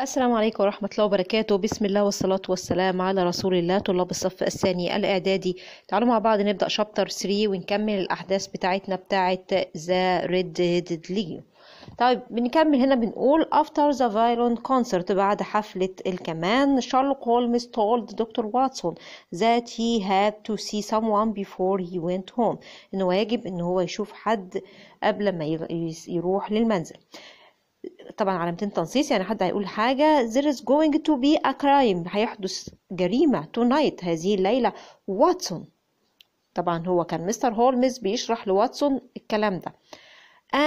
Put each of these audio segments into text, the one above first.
السلام عليكم ورحمة الله وبركاته بسم الله والصلاة والسلام على رسول الله طلاب الصف الثاني الإعدادي تعالوا مع بعض نبدأ شابتر 3 ونكمل الأحداث بتاعتنا بتاعة ذا ريد هيدد ليو طيب بنكمل هنا بنقول after the violin concert بعد حفلة الكمان شارلوك هولمز told دكتور واتسون that he had to see someone before he went home انه واجب ان هو يشوف حد قبل ما يروح للمنزل طبعا علامتين تنصيص يعني حد هيقول حاجة there is going to be a crime هيحدث جريمة tonight هذه الليلة واتسون طبعا هو كان مستر هولمز بيشرح لواتسون الكلام ده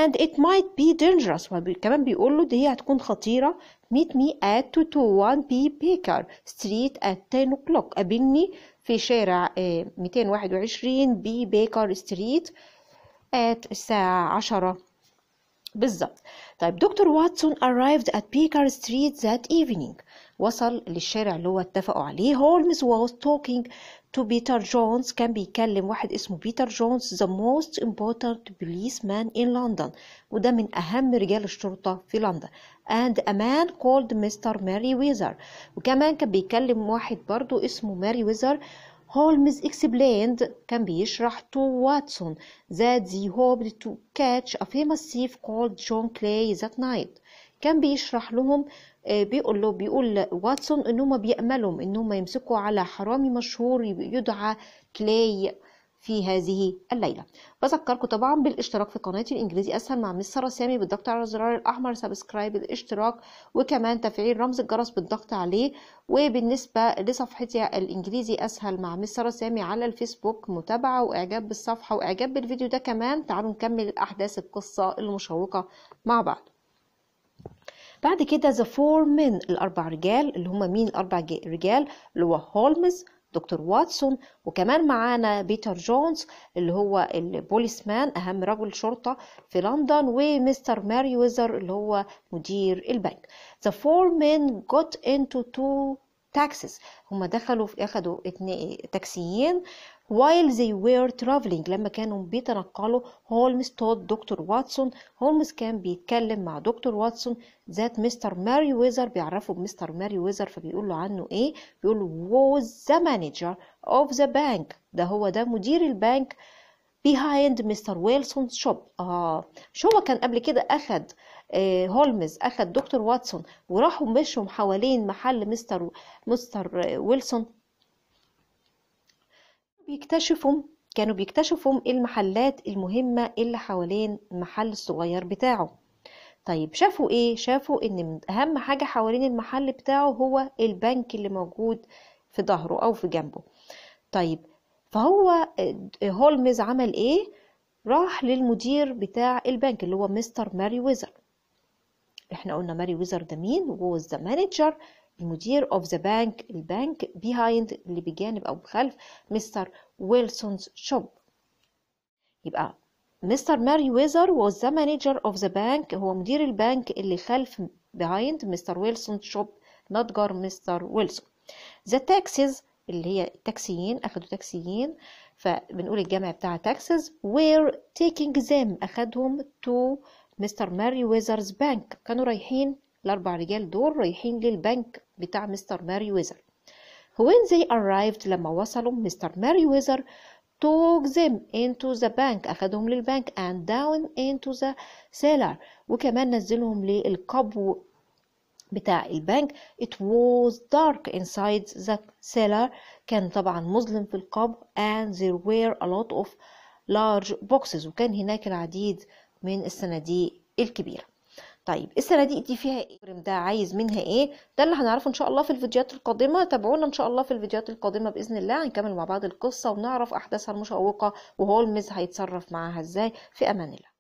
and it might be dangerous وكمان بيقول له دي هتكون خطيرة meet me at 221 B Baker Street at 10 o'clock قابلني في شارع 221 بي بيكر ستريت at الساعة 10 بالظبط طيب دكتور واتسون arrived at بيكر ستريت that evening وصل للشارع اللي هو اتفقوا عليه هولمز was talking to بيتر جونز كان بيكلم واحد اسمه بيتر جونز the most important policeman in London وده من أهم رجال الشرطة في لندن and a man called Mr. Mary Weather وكمان كان بيكلم واحد برضو اسمه ماري ويزر هولمز اكسبليند كان بيشرح تو واتسون that they hoped to catch a famous thief called John Clay that night كان بيشرح لهم آه، بيقول له بيقول واتسون انهم بيأملهم انهم يمسكوا على حرامي مشهور يدعى كلاي في هذه الليلة بذكركم طبعا بالاشتراك في قناتي الانجليزي اسهل مع مستر سامي بالضغط على الزرار الاحمر سبسكرايب الاشتراك وكمان تفعيل رمز الجرس بالضغط عليه وبالنسبة لصفحتي الانجليزي اسهل مع مستر سامي على الفيسبوك متابعة واعجاب بالصفحة واعجاب بالفيديو ده كمان تعالوا نكمل الاحداث القصة المشوقة مع بعض بعد كده ذا four men الاربع رجال اللي هم مين الاربع رجال اللي هو هولمز دكتور واتسون وكمان معانا بيتر جونز اللي هو البوليس مان أهم رجل شرطة في لندن ومستر ماري ويزر اللي هو مدير البنك The four men got into two taxes هم دخلوا في اخدوا تاكسيين while they were traveling لما كانوا بيتنقلوا هولمز تود دكتور واتسون هولمز كان بيتكلم مع دكتور واتسون ذات مستر ماري ويزر بيعرفه بمستر ماري ويزر فبيقول له عنه ايه بيقول له was the manager of the bank ده هو ده مدير البنك behind مستر ويلسون شوب اه شو كان قبل كده اخد آه آه، هولمز أخد دكتور واتسون وراحوا مشهم حوالين محل مستر مستر ويلسون بيكتشفوا كانوا بيكتشفوا المحلات المهمة اللي حوالين المحل الصغير بتاعه طيب شافوا ايه شافوا ان اهم حاجة حوالين المحل بتاعه هو البنك اللي موجود في ظهره او في جنبه طيب فهو آه، هولمز عمل ايه راح للمدير بتاع البنك اللي هو مستر ماري ويزر احنا قلنا ماري ويزر ده مين was the manager المدير of the bank البنك behind اللي بجانب او بخلف مستر ويلسونز شوب يبقى مستر ماري ويزر was the manager of the bank هو مدير البنك اللي خلف behind مستر ويلسون شوب متجر مستر ويلسون the taxes اللي هي التاكسيين اخدوا تاكسيين فبنقول الجمع بتاع taxes were taking them اخدهم to مستر ماري ويزرز بانك كانوا رايحين الأربع رجال دول رايحين للبنك بتاع مستر ماري ويزر when they arrived لما وصلوا مستر ماري ويزر took them into the bank أخدهم للبنك and down into the cellar وكمان نزلهم للقبو بتاع البنك it was dark inside the cellar كان طبعا مظلم في القبو and there were a lot of large boxes وكان هناك العديد من الصناديق الكبيره طيب الصناديق دي فيها ايه ده عايز منها ايه ده اللي هنعرفه ان شاء الله في الفيديوهات القادمه تابعونا ان شاء الله في الفيديوهات القادمه باذن الله هنكمل مع بعض القصه ونعرف احداثها المشوقه وهولمز هيتصرف معاها ازاي في امان الله